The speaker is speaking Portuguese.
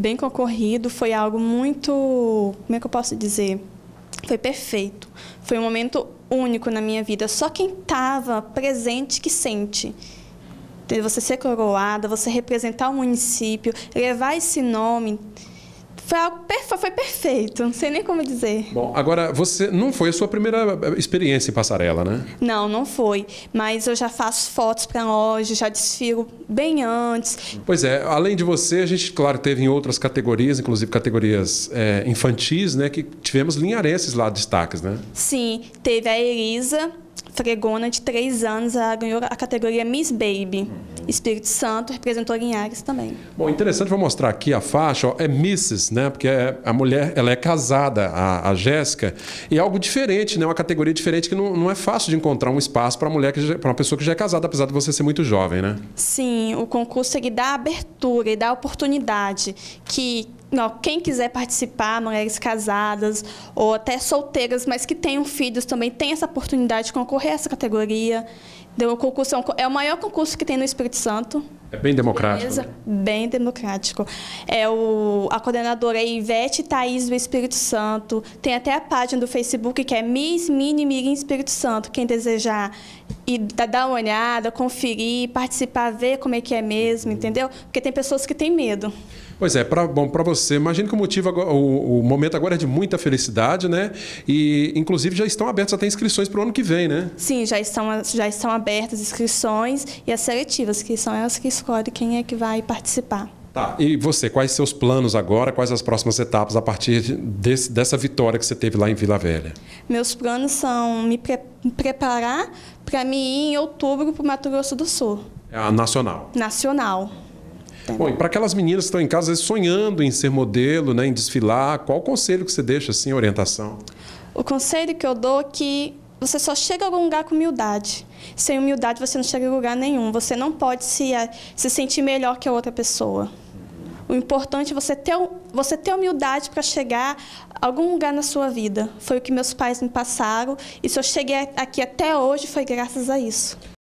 bem concorrido, foi algo muito, como é que eu posso dizer? Foi perfeito. Foi um momento único na minha vida. Só quem estava presente que sente. Você ser coroada, você representar o município, levar esse nome foi, algo perfe... foi perfeito, não sei nem como dizer. Bom, agora, você não foi a sua primeira eh, experiência em passarela, né? Não, não foi. Mas eu já faço fotos para loja, já desfiro bem antes. Pois é, além de você, a gente, claro, teve em outras categorias, inclusive categorias é, infantis, né? Que tivemos linharenses lá, destaques, né? Sim, teve a Elisa, fregona de três anos, ela ganhou a categoria Miss Baby. Hum. Espírito Santo representou Guinhares também. Bom, interessante, vou mostrar aqui a faixa, ó, é Mrs., né? Porque é, a mulher, ela é casada, a, a Jéssica, e é algo diferente, né? Uma categoria diferente que não, não é fácil de encontrar um espaço para mulher, para uma pessoa que já é casada, apesar de você ser muito jovem, né? Sim, o concurso ele dá abertura, e dá oportunidade que não, quem quiser participar, mulheres casadas ou até solteiras, mas que tenham filhos também, tem essa oportunidade de concorrer a essa categoria. Deu um concurso, é o maior concurso que tem no Espírito Santo. É bem democrático. Né? Bem democrático. É o, a coordenadora é Ivete Thaís do Espírito Santo. Tem até a página do Facebook que é Miss Mini Mirim Espírito Santo. Quem desejar ir, dar uma olhada, conferir, participar, ver como é que é mesmo, entendeu? Porque tem pessoas que têm medo. Pois é, pra, bom, para você, imagino que o motivo, agora, o, o, momento agora é de muita felicidade, né? E, inclusive, já estão abertas até inscrições para o ano que vem, né? Sim, já estão, já estão abertas inscrições e as seletivas, que são elas que escolhe quem é que vai participar. Tá, e você, quais seus planos agora? Quais as próximas etapas a partir desse, dessa vitória que você teve lá em Vila Velha? Meus planos são me pre preparar para me ir em outubro para o Mato Grosso do Sul. É a nacional? Nacional. Tá. bom, e para aquelas meninas que estão em casa vezes, sonhando em ser modelo, né, em desfilar, qual o conselho que você deixa, assim, orientação? O conselho que eu dou é que você só chega a algum lugar com humildade. Sem humildade você não chega a lugar nenhum. Você não pode se, eh, se sentir melhor que a outra pessoa. O importante é você ter, você ter humildade para chegar a algum lugar na sua vida. Foi o que meus pais me passaram e se eu cheguei aqui até hoje foi graças a isso.